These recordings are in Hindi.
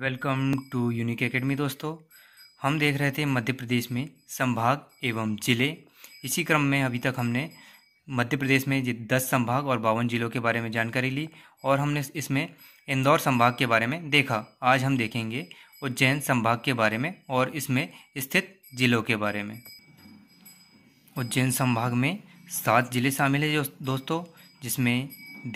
वेलकम टू यूनिक एकेडमी दोस्तों हम देख रहे थे मध्य प्रदेश में संभाग एवं जिले इसी क्रम में अभी तक हमने मध्य प्रदेश में दस संभाग और बावन जिलों के बारे में जानकारी ली और हमने इसमें इंदौर संभाग के बारे में देखा आज हम देखेंगे उज्जैन संभाग के बारे में और इसमें स्थित जिलों के बारे में उज्जैन संभाग में सात जिले शामिल हैं दोस्तों जिसमें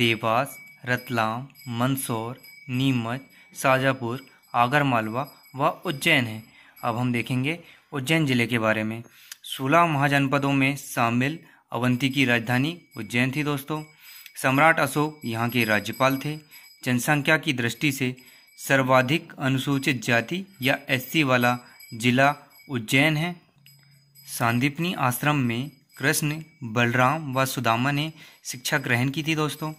देवास रतलाम मंदसौर नीमच शाहजहापुर आगर मालवा व उज्जैन है अब हम देखेंगे उज्जैन जिले के बारे में सोलह महाजनपदों में शामिल अवंती की राजधानी उज्जैन थी दोस्तों सम्राट अशोक यहाँ के राज्यपाल थे जनसंख्या की दृष्टि से सर्वाधिक अनुसूचित जाति या एस वाला जिला उज्जैन है सांदीपनी आश्रम में कृष्ण बलराम व सुदामा ने शिक्षा ग्रहण की थी दोस्तों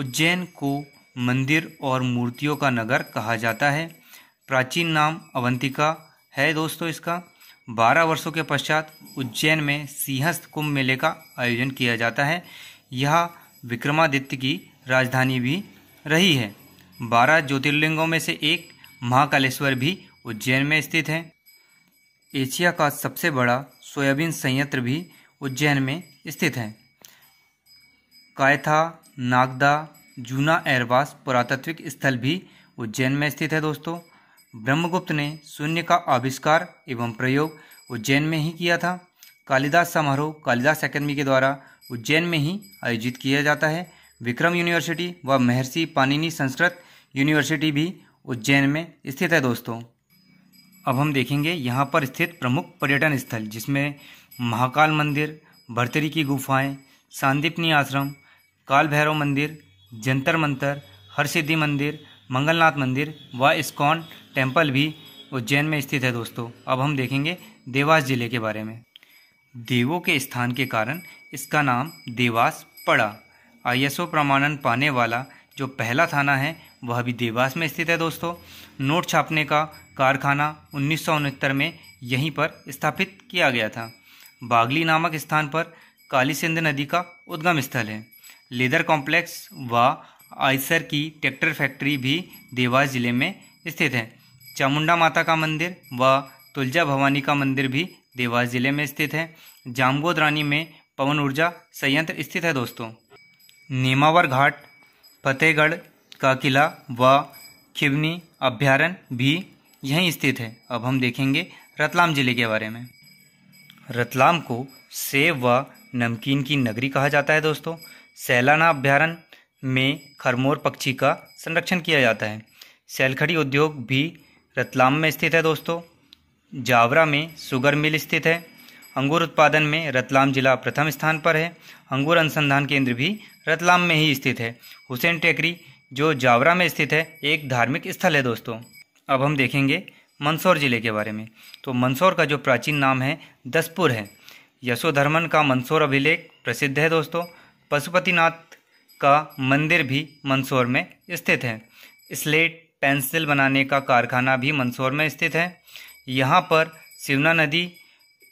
उज्जैन को मंदिर और मूर्तियों का नगर कहा जाता है प्राचीन नाम अवंतिका है दोस्तों इसका बारह वर्षों के पश्चात उज्जैन में सिंहस्थ कुंभ मेले का आयोजन किया जाता है यह विक्रमादित्य की राजधानी भी रही है बारह ज्योतिर्लिंगों में से एक महाकालेश्वर भी उज्जैन में स्थित है एशिया का सबसे बड़ा सोयाबीन संयंत्र भी उज्जैन में स्थित है कायथा नागदा जूना एरबास पुरातत्विक स्थल भी उज्जैन में स्थित है दोस्तों ब्रह्मगुप्त ने शून्य का आविष्कार एवं प्रयोग उज्जैन में ही किया था कालिदास समारोह कालिदास अकेदमी के द्वारा उज्जैन में ही आयोजित किया जाता है विक्रम यूनिवर्सिटी व महर्षि पानिनी संस्कृत यूनिवर्सिटी भी उज्जैन में स्थित है दोस्तों अब हम देखेंगे यहाँ पर स्थित प्रमुख पर्यटन स्थल जिसमें महाकाल मंदिर भरतरी की गुफाएं सांदीपनी आश्रम काल भैरव मंदिर जंतर मंतर सिद्धि मंदिर मंगलनाथ मंदिर व इस्कॉन टेम्पल भी उज्जैन में स्थित है दोस्तों अब हम देखेंगे देवास जिले के बारे में देवों के स्थान के कारण इसका नाम देवास पड़ा आईएसओ प्रमाणन पाने वाला जो पहला थाना है वह भी देवास में स्थित है दोस्तों नोट छापने का कारखाना उन्नीस में यहीं पर स्थापित किया गया था बागली नामक स्थान पर कालीसिंध नदी का उद्गम स्थल है लेदर कॉम्प्लेक्स व आइसर की ट्रैक्टर फैक्ट्री भी देवास जिले में स्थित है चामुंडा माता का मंदिर व तुलजा भवानी का मंदिर भी देवास जिले में स्थित है जामगोद रानी में पवन ऊर्जा संयंत्र स्थित है दोस्तों नेमावर घाट फतेहगढ़ का किला व खिवनी अभ्यारण भी यहीं स्थित है अब हम देखेंगे रतलाम जिले के बारे में रतलाम को सेब व नमकीन की नगरी कहा जाता है दोस्तों सैलाना अभ्यारण्य में खरमोर पक्षी का संरक्षण किया जाता है सैलखड़ी उद्योग भी रतलाम में स्थित है दोस्तों जावरा में शुगर मिल स्थित है अंगूर उत्पादन में रतलाम जिला प्रथम स्थान पर है अंगूर अनुसंधान केंद्र भी रतलाम में ही स्थित है हुसैन टेकरी जो जावरा में स्थित है एक धार्मिक स्थल है दोस्तों अब हम देखेंगे मंदसौर जिले के बारे में तो मंदसौर का जो प्राचीन नाम है दसपुर है यशोधर्मन का मंदसौर अभिलेख प्रसिद्ध है दोस्तों पशुपतिनाथ का मंदिर भी मंदसौर में स्थित है स्लेट पेंसिल बनाने का कारखाना भी मंदसौर में स्थित है यहाँ पर शिवना नदी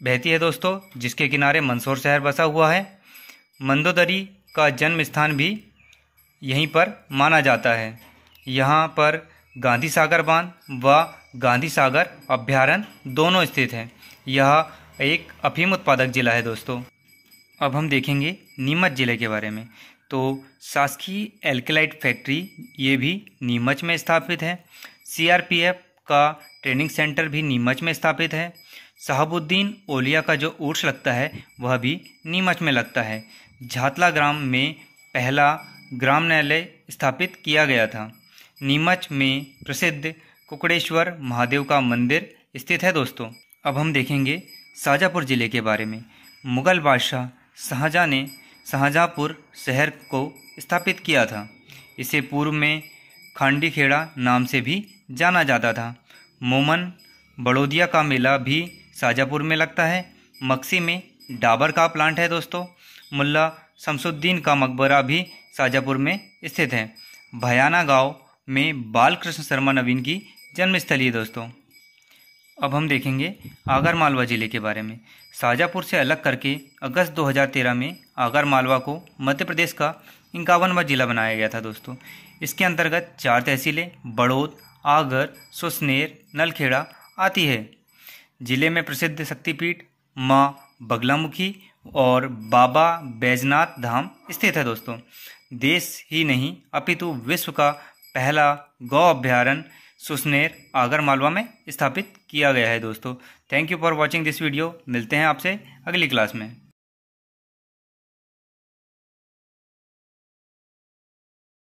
बहती है दोस्तों जिसके किनारे मंदसौर शहर बसा हुआ है मंदोदरी का जन्म स्थान भी यहीं पर माना जाता है यहाँ पर गांधी सागर बांध व गांधी सागर अभ्यारण्य दोनों स्थित हैं यह एक अफीम उत्पादक जिला है दोस्तों अब हम देखेंगे नीमच ज़िले के बारे में तो शासकीय एल्केलाइट फैक्ट्री ये भी नीमच में स्थापित है सीआरपीएफ का ट्रेनिंग सेंटर भी नीमच में स्थापित है शहाबुद्दीन ओलिया का जो उर्स लगता है वह भी नीमच में लगता है झातला ग्राम में पहला ग्राम न्यायालय स्थापित किया गया था नीमच में प्रसिद्ध कुकड़ेश्वर महादेव का मंदिर स्थित है दोस्तों अब हम देखेंगे शाजापुर ज़िले के बारे में मुग़ल बादशाह शाहजहाँ ने शाहजहाँपुर शहर को स्थापित किया था इसे पूर्व में खांडीखेड़ा नाम से भी जाना जाता था मोमन बड़ोदिया का मेला भी शाहजहाँपुर में लगता है मक्सी में डाबर का प्लांट है दोस्तों मुल्ला शमसुद्दीन का मकबरा भी शाहजहाँपुर में स्थित है भयाना गांव में बालकृष्ण शर्मा नवीन की जन्मस्थली है दोस्तों अब हम देखेंगे आगर मालवा ज़िले के बारे में शाजापुर से अलग करके अगस्त 2013 में आगर मालवा को मध्य प्रदेश का इक्यावनवा जिला बनाया गया था दोस्तों इसके अंतर्गत चार तहसीलें बड़ौद आगर सुसनेर नलखेड़ा आती है जिले में प्रसिद्ध शक्तिपीठ माँ बगलामुखी और बाबा बैजनाथ धाम स्थित है दोस्तों देश ही नहीं अपितु विश्व का पहला गौ अभ्यारण्य सुसनेर आगर मालवा में स्थापित किया गया है दोस्तों thank you for watching this video मिलते हैं आपसे अगली क्लास में